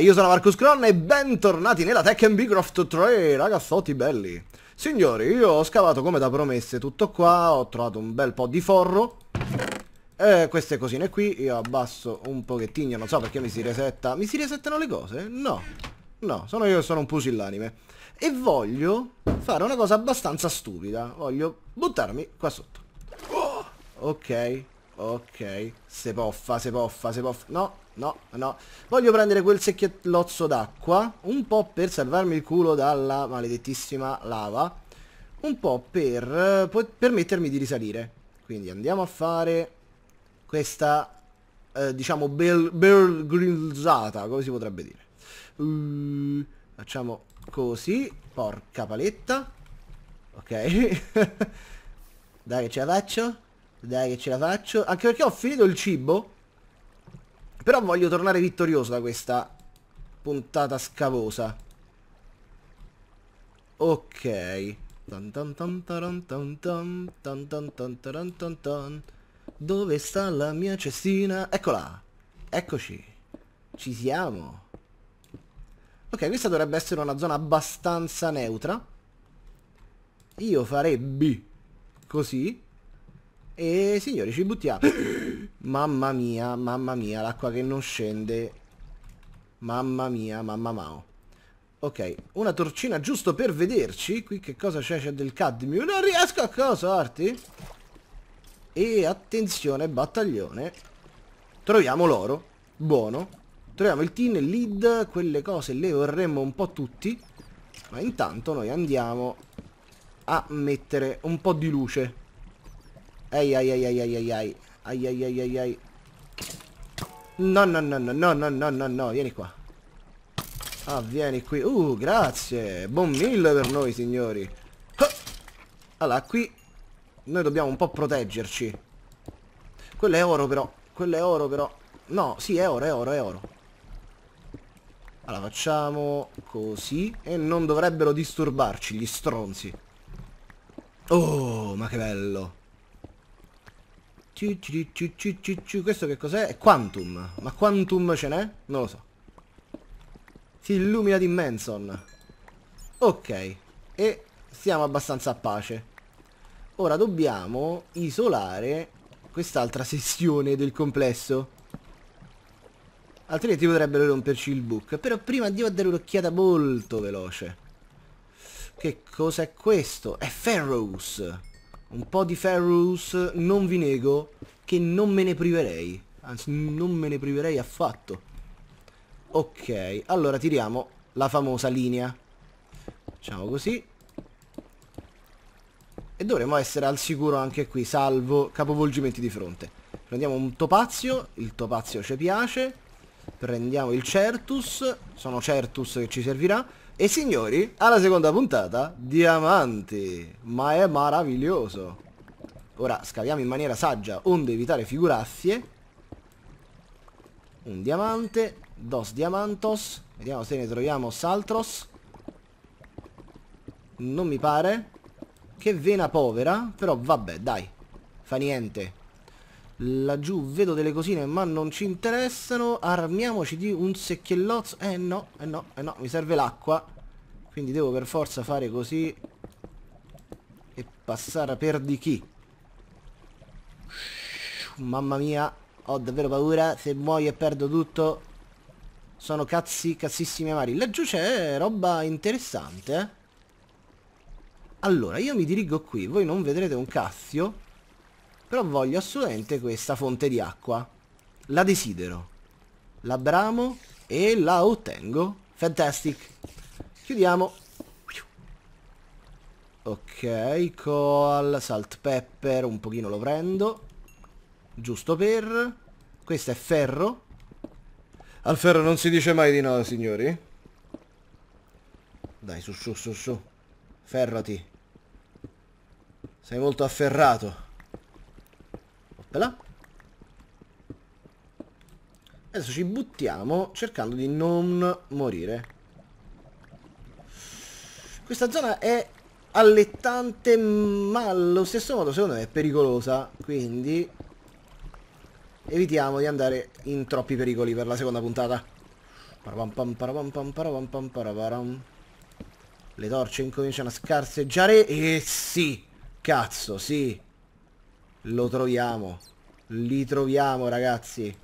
io sono Marcus Cron e bentornati nella Tech and Bigcraft 3, ragazzotti belli. Signori, io ho scavato come da promesse tutto qua, ho trovato un bel po' di forro. E queste cosine qui, io abbasso un pochettino, non so perché mi si resetta. Mi si resettano le cose? No, no, sono io che sono un pusillanime. E voglio fare una cosa abbastanza stupida, voglio buttarmi qua sotto. Ok, ok, se poffa, se poffa, se poffa, no, No, no. Voglio prendere quel secchiellozzo d'acqua, un po' per salvarmi il culo dalla maledettissima lava, un po' per permettermi di risalire. Quindi andiamo a fare questa, eh, diciamo, bergrizzata, come si potrebbe dire. Uh, facciamo così, porca paletta. Ok. Dai che ce la faccio. Dai che ce la faccio. Anche perché ho finito il cibo. Però voglio tornare vittorioso da questa puntata scavosa. Ok. Dove sta la mia cestina? Eccola. Eccoci. Ci siamo. Ok, questa dovrebbe essere una zona abbastanza neutra. Io farebbe Così. E signori ci buttiamo Mamma mia, mamma mia L'acqua che non scende Mamma mia, mamma mao Ok, una torcina giusto per vederci Qui che cosa c'è? C'è del cadmio Non riesco a cosa, Arti E attenzione battaglione Troviamo l'oro Buono Troviamo il tin, il lead Quelle cose le vorremmo un po' tutti Ma intanto noi andiamo a mettere un po' di luce Ehi, ai, ai, ai, ai, ai, ai. Ai, ai, ai, ai, ai. No, no, no, no, no, no, no, no, vieni qua. Ah, vieni qui. Uh, grazie. Buon mille per noi, signori. Allora, qui noi dobbiamo un po' proteggerci. Quello è oro, però. Quello è oro, però. No, sì, è oro, è oro, è oro. Allora, facciamo così. E non dovrebbero disturbarci, gli stronzi. Oh, ma che bello. Questo che cos'è? È Quantum. Ma Quantum ce n'è? Non lo so. Si illumina di Manson. Ok. E siamo abbastanza a pace. Ora dobbiamo isolare quest'altra sessione del complesso. Altrimenti potrebbero romperci il book. Però prima a dare un'occhiata molto veloce. Che cos'è questo? È Ferrous un po' di Ferrus non vi nego che non me ne priverei. Anzi, non me ne priverei affatto. Ok, allora tiriamo la famosa linea. Facciamo così. E dovremo essere al sicuro anche qui, salvo capovolgimenti di fronte. Prendiamo un topazio, il topazio ci piace. Prendiamo il certus, sono certus che ci servirà. E signori, alla seconda puntata, diamanti. Ma è meraviglioso. Ora scaviamo in maniera saggia, onde evitare figurazie. Un diamante, dos diamantos. Vediamo se ne troviamo saltros. Non mi pare. Che vena povera, però vabbè, dai. Fa niente. Laggiù vedo delle cosine ma non ci interessano. Armiamoci di un secchiellozzo. Eh no, eh no, eh no, mi serve l'acqua. Quindi devo per forza fare così. E passare per di chi. Mamma mia, ho davvero paura. Se muoio e perdo tutto. Sono cazzi, cazzissimi amari. Laggiù c'è roba interessante, eh. Allora, io mi dirigo qui, voi non vedrete un cazzo però voglio assolutamente questa fonte di acqua. La desidero. La bramo e la ottengo. Fantastic. Chiudiamo. Ok, coal, salt pepper un pochino lo prendo. Giusto per... Questo è ferro. Al ferro non si dice mai di no, signori. Dai, su, su, su, su. Ferrati. Sei molto afferrato. Voilà. Adesso ci buttiamo cercando di non morire. Questa zona è allettante ma allo stesso modo secondo me è pericolosa, quindi evitiamo di andare in troppi pericoli per la seconda puntata. Le torce incominciano a scarseggiare e sì, cazzo, sì. Lo troviamo. Li troviamo, ragazzi.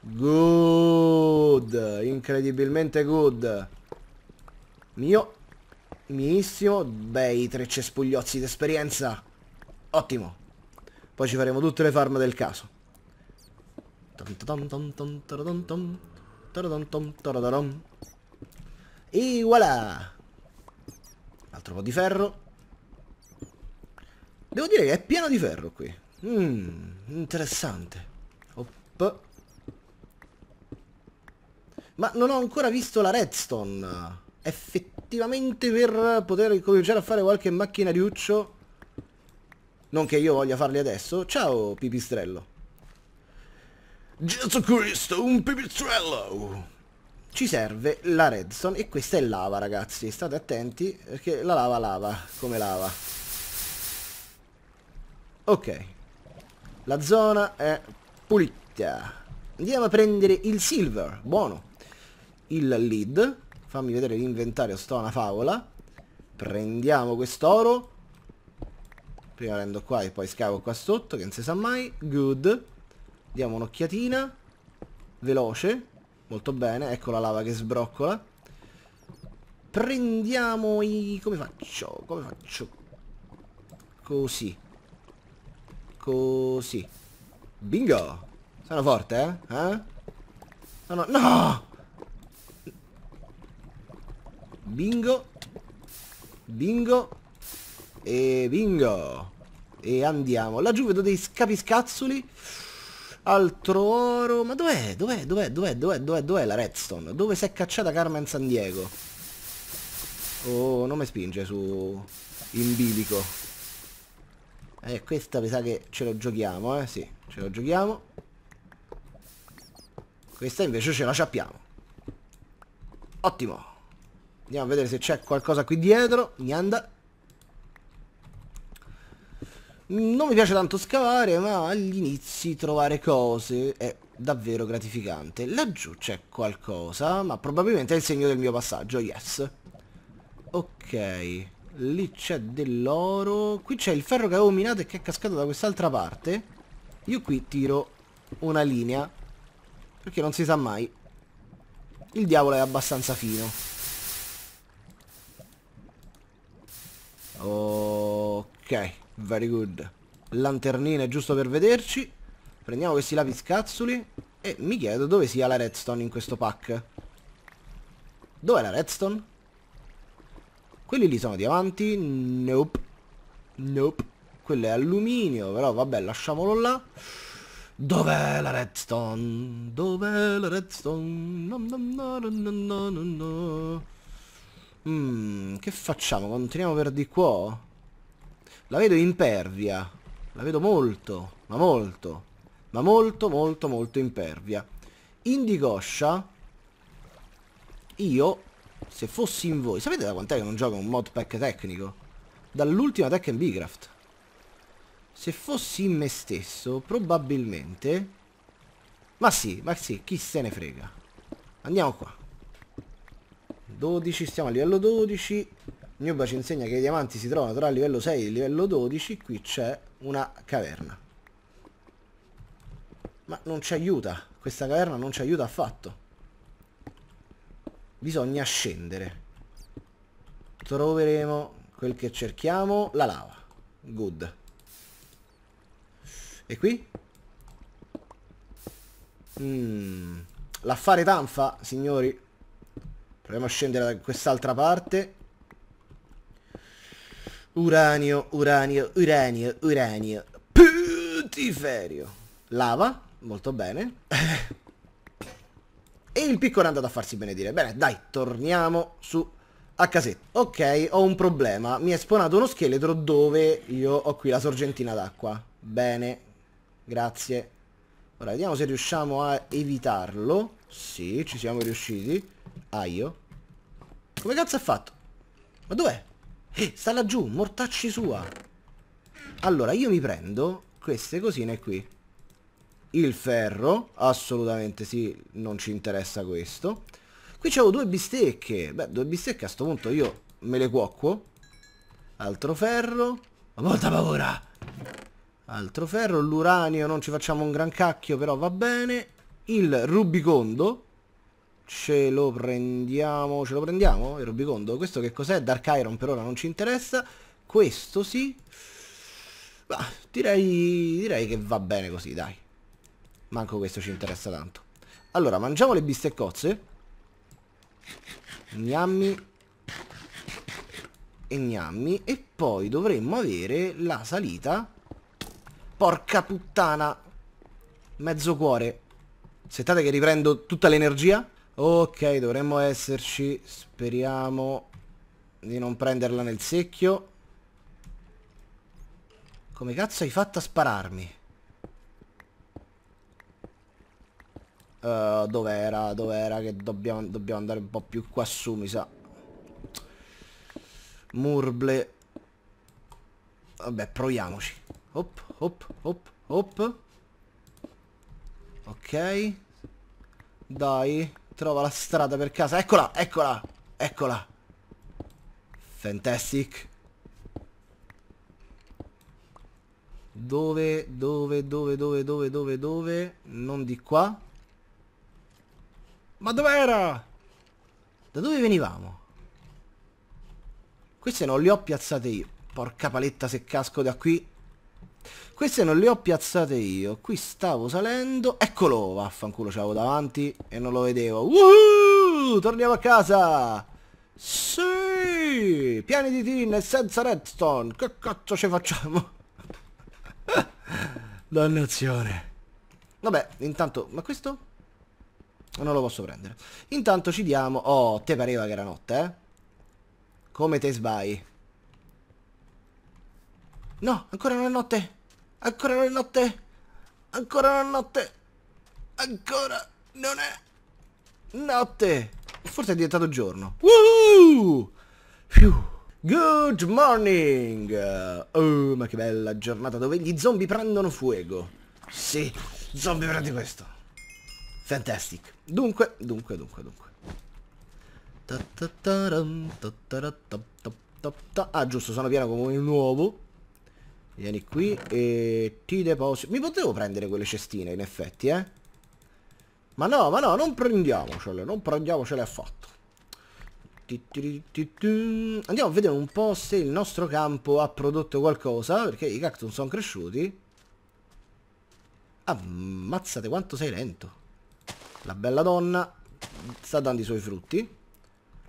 Good. Incredibilmente good. Mio. Beh, i tre cespugliozzi d'esperienza. Ottimo. Poi ci faremo tutte le farm del caso. E voilà! altro po' di ferro. Devo dire che è pieno di ferro qui. Mmm, interessante. Op. Ma non ho ancora visto la redstone. Effettivamente per poter cominciare a fare qualche macchina di uccio. Non che io voglia farli adesso. Ciao, pipistrello. Gesù Cristo, un pipistrello! ci serve la redstone e questa è lava ragazzi state attenti perché la lava lava come lava Ok. La zona è pulita. Andiamo a prendere il silver. Buono. Il lead. Fammi vedere l'inventario, sto a una favola. Prendiamo quest'oro. Prima rendo qua e poi scavo qua sotto, che non si sa mai. Good. Diamo un'occhiatina. Veloce. Molto bene. Ecco la lava che sbroccola. Prendiamo i... Come faccio? Come faccio? Così. Così. Bingo. Sono forte, eh? eh? Sono... No! Bingo. Bingo. E bingo. E andiamo. Laggiù vedo dei scapiscazzoli. Altro oro. Ma dov'è? Dov'è? Dov'è? Dov'è? Dov'è? Dov'è? Dov'è la redstone? Dove si è cacciata Carmen San Diego? Oh, non mi spinge su... In bilico. Eh, questa mi sa che ce lo giochiamo, eh? Sì, ce lo giochiamo. Questa invece ce la sappiamo. Ottimo. Andiamo a vedere se c'è qualcosa qui dietro. Niente. Non mi piace tanto scavare, ma agli inizi trovare cose è davvero gratificante. Laggiù c'è qualcosa, ma probabilmente è il segno del mio passaggio, yes. Ok. Lì c'è dell'oro. Qui c'è il ferro che avevo minato e che è cascato da quest'altra parte. Io qui tiro una linea. Perché non si sa mai. Il diavolo è abbastanza fino. Ok, very good. Lanternine giusto per vederci. Prendiamo questi lapiscazzuli. E mi chiedo dove sia la redstone in questo pack. Dov'è la redstone? Quelli lì sono diamanti? Nope. Nope. Quello è alluminio, però vabbè, lasciamolo là. Dov'è la redstone? Dov'è la redstone? No, no, no, no mm, che facciamo? Continuiamo per di qua? La vedo impervia. La vedo molto, ma molto. Ma molto, molto, molto impervia. Indigoscia. Io se fossi in voi, sapete da quant'è che non gioco un modpack tecnico? Dall'ultima Tech and Bcraft. Se fossi in me stesso, probabilmente... Ma sì, ma sì, chi se ne frega. Andiamo qua. 12, stiamo a livello 12. Nuba ci insegna che i diamanti si trovano tra livello 6 e livello 12. Qui c'è una caverna. Ma non ci aiuta, questa caverna non ci aiuta affatto bisogna scendere. Troveremo quel che cerchiamo, la lava. Good. E qui? Mm. L'affare tanfa, signori. Proviamo a scendere da quest'altra parte. Uranio, uranio, uranio, uranio. Putiferio. Lava, molto bene. E il piccolo è andato a farsi benedire. Bene, dai, torniamo su a casetta. Ok, ho un problema. Mi è spawnato uno scheletro dove io ho qui la sorgentina d'acqua. Bene, grazie. Ora, vediamo se riusciamo a evitarlo. Sì, ci siamo riusciti. Aio. Ah, Come cazzo ha fatto? Ma dov'è? Eh, sta laggiù, mortacci sua. Allora, io mi prendo queste cosine qui il ferro, assolutamente sì, non ci interessa questo. Qui c'avevo due bistecche, beh, due bistecche a sto punto io me le cuocco. Altro ferro, ma molta paura! Altro ferro, l'uranio, non ci facciamo un gran cacchio, però va bene. Il rubicondo, ce lo prendiamo, ce lo prendiamo il rubicondo? Questo che cos'è? Dark Iron per ora non ci interessa. Questo sì. Bah, direi, direi che va bene così, dai. Manco questo ci interessa tanto. Allora, mangiamo le bisteccozze. Gnammi. E gnammi. E poi dovremmo avere la salita. Porca puttana. Mezzo cuore. Aspettate che riprendo tutta l'energia. Ok, dovremmo esserci. Speriamo di non prenderla nel secchio. Come cazzo hai fatto a spararmi? Uh, dov'era, dov'era che dobbiamo, dobbiamo andare un po' più quassù mi sa. Murble. Vabbè, proviamoci. Hop, hop, hop, hop. Ok. Dai, trova la strada per casa. Eccola, eccola, eccola. Fantastic. Dove, dove, dove, dove, dove, dove, dove? Non di qua. Ma dov'era? Da dove venivamo? Queste non le ho piazzate io. Porca paletta se casco da qui. Queste non le ho piazzate io. Qui stavo salendo. Eccolo, vaffanculo, c'avevo davanti e non lo vedevo. Woohoo! Torniamo a casa! Sì! Piani di tin e senza redstone. Che cazzo ci facciamo? Dannazione. Vabbè, intanto... Ma questo? Non lo posso prendere. Intanto ci diamo... Oh, te pareva che era notte, eh? Come te sbagli? No, ancora non è notte! Ancora non è notte! Ancora non è notte! Ancora non è notte! Forse è diventato giorno. Woohoo! Fiuh! Good morning! Oh, ma che bella giornata dove gli zombie prendono fuoco. Sì, zombie prendi questo. Fantastic. Dunque, dunque, dunque, dunque. Ah, giusto, sono pieno come un uovo. Vieni qui e ti deposito. Mi potevo prendere quelle cestine, in effetti, eh? Ma no, ma no, non prendiamocele, non prendiamocele affatto. Andiamo a vedere un po' se il nostro campo ha prodotto qualcosa, perché i cactus sono cresciuti. Ammazzate quanto sei lento. La bella donna sta dando i suoi frutti.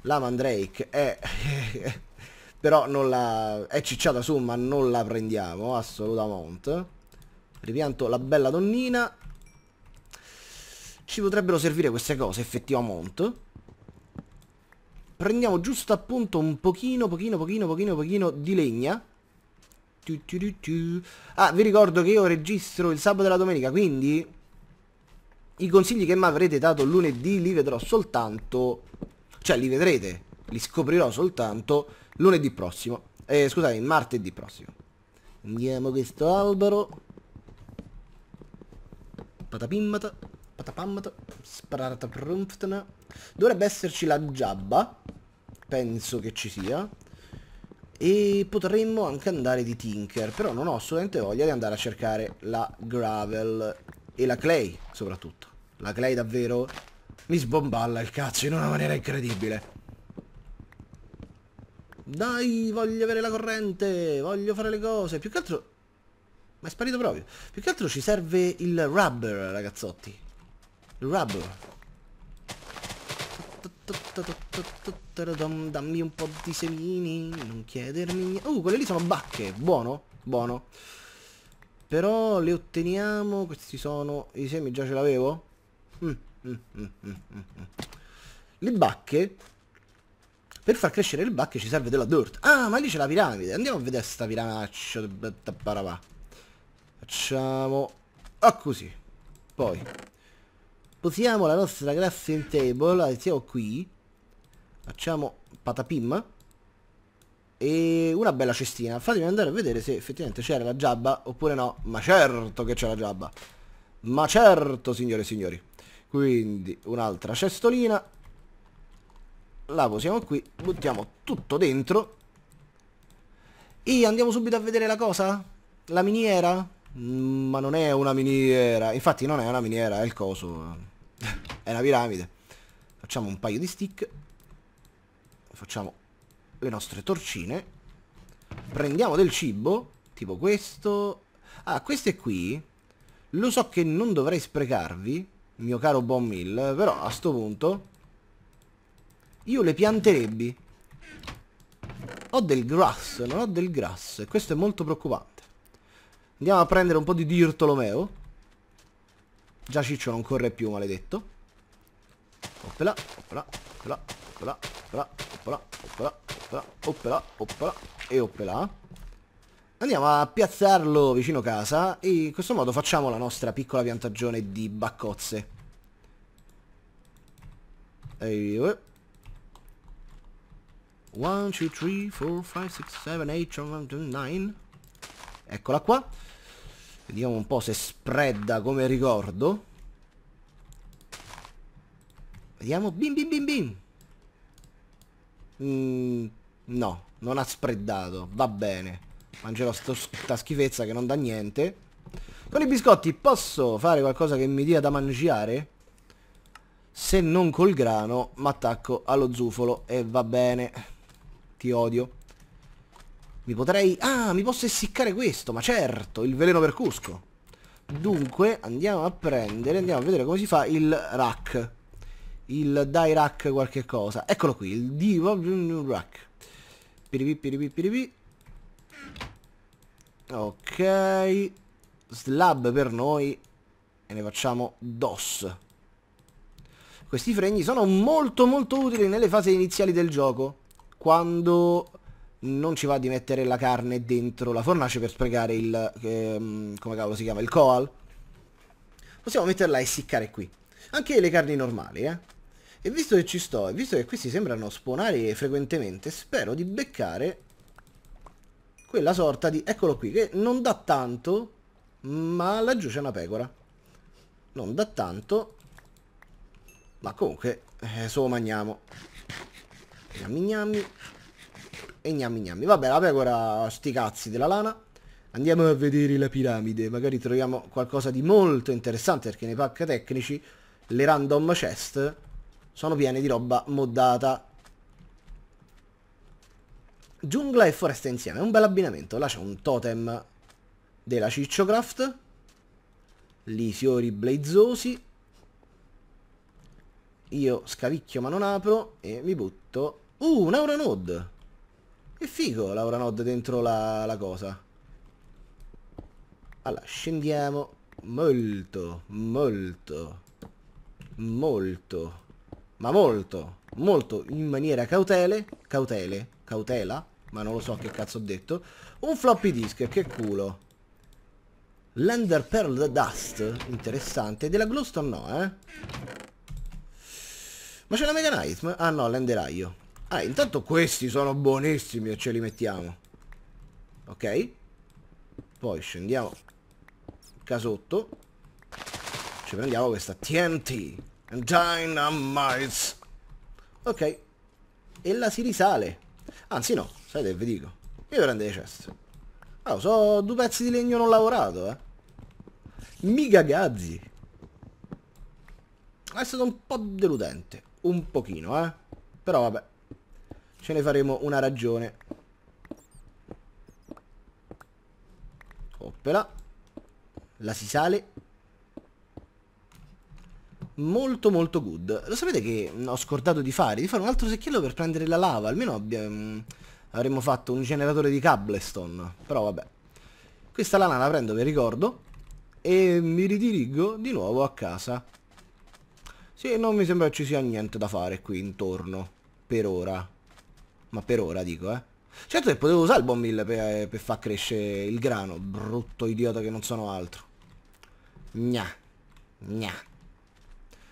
La Mandrake è... però non la... è cicciata su ma non la prendiamo assolutamente. Ripianto la bella donnina. Ci potrebbero servire queste cose effettivamente prendiamo giusto appunto un pochino, pochino, pochino, pochino, pochino di legna. Ah, vi ricordo che io registro il sabato e la domenica, quindi i consigli che mi avrete dato lunedì li vedrò soltanto, cioè li vedrete, li scoprirò soltanto lunedì prossimo, eh, scusate, martedì prossimo. Andiamo questo albero. Patapimmata, patapammata, sprarataprumptana. Dovrebbe esserci la giabba, penso che ci sia. E potremmo anche andare di Tinker, però non ho assolutamente voglia di andare a cercare la gravel e la clay soprattutto. La Clay davvero mi sbomballa il cazzo in una maniera incredibile. Dai, voglio avere la corrente, voglio fare le cose. Più che altro... Ma è sparito proprio. Più che altro ci serve il rubber, ragazzotti. Il rubber. Dammi un po' di semini, non chiedermi Uh, quelle lì sono bacche. Buono, buono. Però le otteniamo. Questi sono... I semi già ce l'avevo? Mm, mm, mm, le bacche? Per far crescere le bacche ci serve della dirt. Ah, ma lì c'è la piramide. Andiamo a vedere sta piramaccia. Facciamo... Ah, così. Poi. Posiamo la nostra grassing table. La mettiamo qui. Facciamo patapim. E una bella cestina. Fatemi andare a vedere se effettivamente c'era la giabba oppure no. Ma certo che c'è la giabba. Ma certo, signore e signori. Quindi un'altra cestolina. La posiamo qui, buttiamo tutto dentro. E andiamo subito a vedere la cosa? La miniera? Mm, ma non è una miniera. Infatti non è una miniera, è il coso. è una piramide. Facciamo un paio di stick. Facciamo le nostre torcine. Prendiamo del cibo, tipo questo. Ah, queste qui, lo so che non dovrei sprecarvi, mio caro Bon Mill, però a sto punto io le pianterebbi. Ho del grass, non ho del grass, e questo è molto preoccupante. Andiamo a prendere un po' di Dirtolomeo. Già Ciccio non corre più, maledetto. Oppela, oppela, oppela, oppela, oppela, oppela, oppela, oppela, oppela, oppela, e oppela. Andiamo a piazzarlo vicino casa e in questo modo facciamo la nostra piccola piantagione di baccozze. E... 1, 2, 3, 4, 5, 6, 7, 8, 9 Eccola qua Vediamo un po' se spreada come ricordo Vediamo Bim bim bim bim mm, No, non ha spreadato Va bene Mangerò sta schifezza che non dà niente. Con i biscotti posso fare qualcosa che mi dia da mangiare? Se non col grano, ma attacco allo zufolo e va bene. Ti odio. Mi potrei... Ah, mi posso essiccare questo, ma certo, il veleno per Cusco. Dunque, andiamo a prendere, andiamo a vedere come si fa il rack. Il dai rack qualche cosa. Eccolo qui, il divo mm, rack. Piripi, piripi, piripi. Ok. Slab per noi. E ne facciamo DOS. Questi fregni sono molto molto utili nelle fasi iniziali del gioco. Quando non ci va di mettere la carne dentro la fornace per sprecare il... Eh, come cavolo si chiama? Il coal. Possiamo metterla a essiccare qui. Anche le carni normali, eh. E visto che ci sto, e visto che questi sembrano spawnare frequentemente, spero di beccare quella sorta di... eccolo qui, che non dà tanto, ma laggiù c'è una pecora. Non dà tanto, ma comunque eh, solo mangiamo. Gnammi gnammi. E gnammi gnammi. Vabbè, la pecora, sti cazzi della lana. Andiamo a vedere la piramide, magari troviamo qualcosa di molto interessante perché nei pack tecnici le random chest sono piene di roba moddata Giungla e foresta insieme, è un bel abbinamento. Là c'è un totem della Cicciocraft. Lì fiori blazosi. Io scavicchio ma non apro e mi butto... Uh, un Aura Node! Che figo l'Aura Node dentro la, la cosa. Allora, scendiamo molto, molto, molto, ma molto, molto in maniera cautele, cautele, cautela, ma non lo so che cazzo ho detto. Un floppy disk, che culo. Lander Pearl Dust, interessante. Della Glowstone no, eh. Ma c'è la Mega Knight? Ah no, l'enderaio. Ah, intanto questi sono buonissimi e ce li mettiamo. Ok. Poi scendiamo casotto. Ci prendiamo questa TNT. And Dynamites. Ok. E la si risale. Anzi no, Sai che vi dico? Io prendo le ceste. Ah, oh, so due pezzi di legno non lavorato, eh. Mica gazzi. È stato un po' deludente. Un pochino, eh. Però vabbè. Ce ne faremo una ragione. Oppela. La si sale. Molto molto good. Lo sapete che ho scordato di fare? Di fare un altro secchiello per prendere la lava. Almeno abbiamo mm, avremmo fatto un generatore di cobblestone. Però vabbè. Questa lana la prendo, vi ricordo. E mi ridirigo di nuovo a casa. Sì, non mi sembra ci sia niente da fare qui intorno. Per ora. Ma per ora dico, eh. Certo che potevo usare il buon mille per, per far crescere il grano. Brutto idiota che non sono altro. Gna. Gna.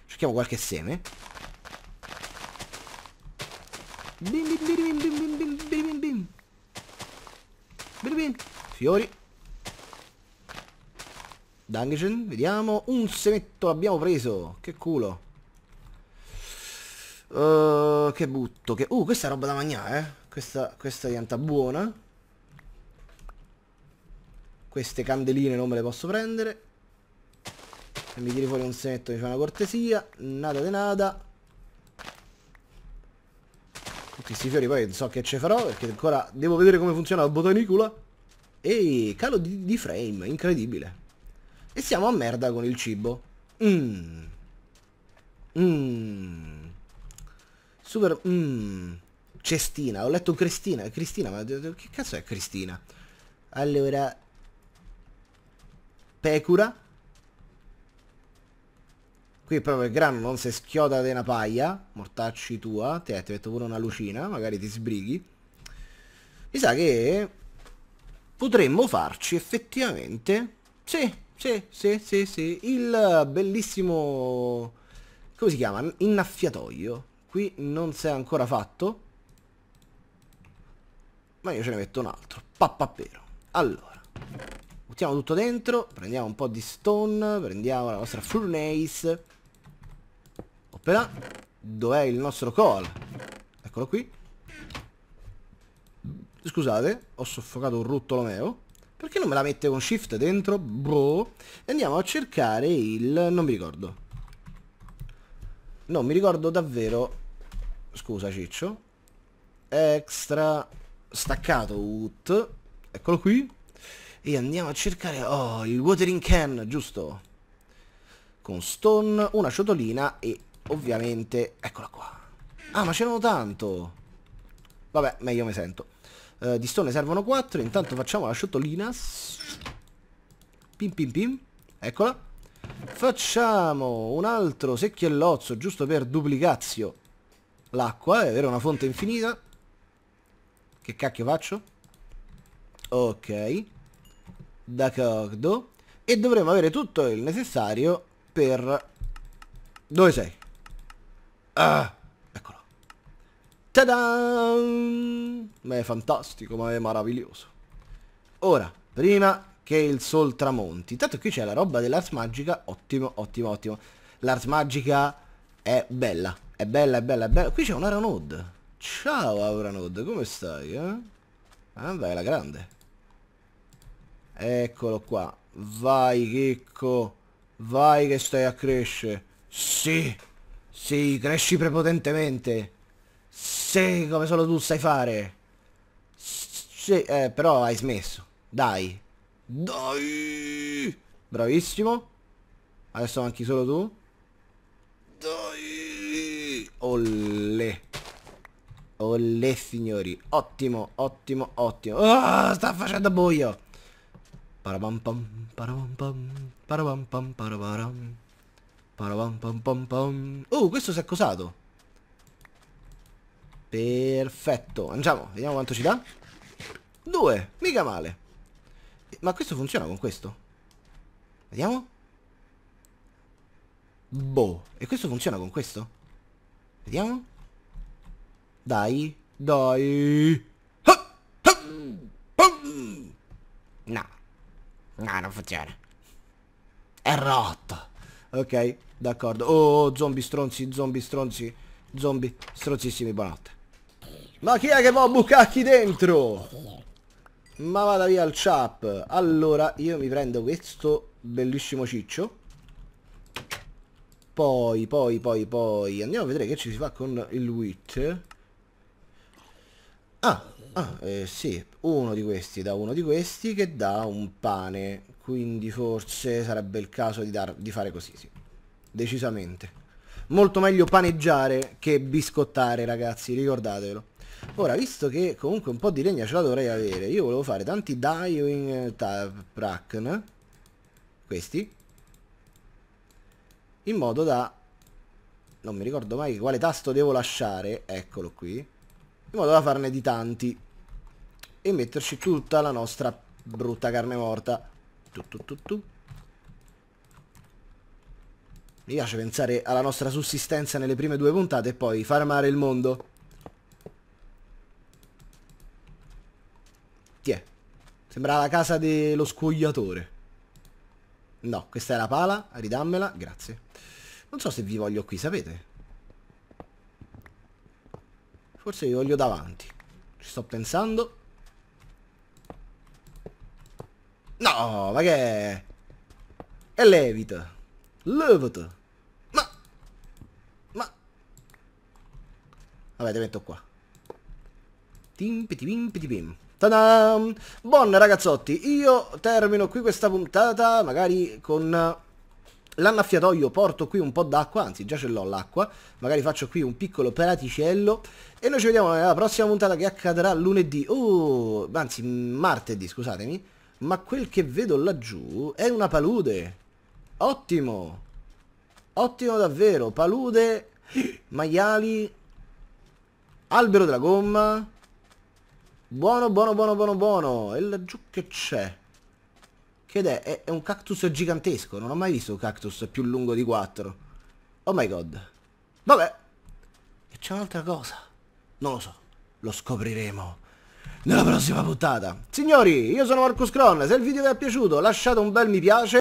Cerchiamo qualche seme. Bim bim bim bim bim Bilibin. Fiori. Dungeon, vediamo. Un semetto l'abbiamo preso. Che culo. Uh, che butto. Che... Uh, questa è roba da mangiare, eh. Questa, questa diventa buona. Queste candeline non me le posso prendere. Se mi tiri fuori un semetto mi diciamo, fa una cortesia. Nada de nada questi fiori poi so che ce farò perché ancora devo vedere come funziona la botanicula. E calo di, di frame, incredibile. E siamo a merda con il cibo. Mmm. Mmm. Super... Mmm. Cestina, ho letto Cristina, Cristina, ma che cazzo è Cristina? Allora... Pecura Qui proprio il grano non si schioda di una paia. Mortacci tua. Te ti metto pure una lucina. Magari ti sbrighi. Mi sa che potremmo farci effettivamente... Sì, sì, sì, sì, sì. Il bellissimo... Come si chiama? Innaffiatoio. Qui non si è ancora fatto. Ma io ce ne metto un altro. pappappero. Allora. Buttiamo tutto dentro, prendiamo un po' di stone, prendiamo la nostra furnace. Opera, dov'è il nostro coal? Eccolo qui. Scusate, ho soffocato un ruttolo meo. Perché non me la mette con shift dentro? Bro. E andiamo a cercare il... non mi ricordo. Non mi ricordo davvero... Scusa Ciccio. Extra staccato ut. Eccolo qui. E andiamo a cercare... Oh, il watering can, giusto? Con stone, una ciotolina e ovviamente... Eccola qua. Ah, ma c'erano tanto! Vabbè, meglio mi sento. Uh, di stone servono 4, intanto facciamo la ciotolina. Pim pim pim. Eccola. Facciamo un altro secchiellozzo, giusto per duplicazio l'acqua, è vero, una fonte infinita. Che cacchio faccio? Ok. Ok. D'accordo. E dovremo avere tutto il necessario per... Dove sei? Ah, eccolo. Ta-da! Ma è fantastico, ma è meraviglioso. Ora, prima che il sol tramonti. Tanto qui c'è la roba dell'Ars Magica. Ottimo, ottimo, ottimo. L'Ars Magica è bella. È bella, è bella, è bella. Qui c'è un Aeronode. Ciao Auranod, come stai? Eh? Ah, vai, la grande. Eccolo qua. Vai ricco. Vai che stai a crescere. Sì. Sì, cresci prepotentemente. Sì, come solo tu sai fare. Sì, eh, però hai smesso. Dai. Dai. Bravissimo. Adesso manchi solo tu. Dai. Olle. Olle signori. Ottimo, ottimo, ottimo. Oh, sta facendo buio. Parabam pam, parabam pam, parabam pam, parabaram. Parabam pam pam pam. Oh, questo si è accosato. Perfetto. Andiamo, vediamo quanto ci dà. Due, mica male. Ma questo funziona con questo? Vediamo. Boh, e questo funziona con questo? Vediamo. Dai, dai. No. Nah. No, non funziona. È rotto. Ok, d'accordo. Oh, oh zombie stronzi, zombie stronzi. Zombie stronzissimi, buonanotte. Ma chi è che va bucacchi dentro? Ma vada via il chap. Allora, io mi prendo questo bellissimo ciccio. Poi, poi, poi, poi. Andiamo a vedere che ci si fa con il wit. Ah, Ah, eh, sì, uno di questi da uno di questi che dà un pane, quindi forse sarebbe il caso di, dar, di fare così, sì. Decisamente. Molto meglio paneggiare che biscottare, ragazzi, ricordatelo. Ora, visto che comunque un po' di legna ce la dovrei avere, io volevo fare tanti dying eh, prakn, questi, in modo da... Non mi ricordo mai quale tasto devo lasciare, eccolo qui, in modo da farne di tanti e metterci tutta la nostra brutta carne morta. Tu, tu, tu, tu. Mi piace pensare alla nostra sussistenza nelle prime due puntate e poi farmare il mondo. Tiè. Sembra la casa dello scogliatore. No, questa è la pala, ridammela, grazie. Non so se vi voglio qui, sapete? Forse vi voglio davanti. Ci sto pensando. No, ma che è? E levita. Levata. Ma... Ma... Vabbè, ti metto qua. Timpiti pimpiti pim. Tadam! Buon ragazzotti, io termino qui questa puntata, magari con... L'annaffiatoio porto qui un po' d'acqua, anzi già ce l'ho l'acqua, magari faccio qui un piccolo praticello e noi ci vediamo nella prossima puntata che accadrà lunedì, oh, anzi martedì scusatemi, ma quel che vedo laggiù è una palude. Ottimo. Ottimo davvero. Palude, maiali, albero della gomma. Buono, buono, buono, buono, buono. E laggiù che c'è? Che è? è? un cactus gigantesco. Non ho mai visto un cactus più lungo di 4. Oh my god. Vabbè. E c'è un'altra cosa. Non lo so. Lo scopriremo nella prossima puntata. Signori, io sono Marcus Cron, se il video vi è piaciuto lasciate un bel mi piace.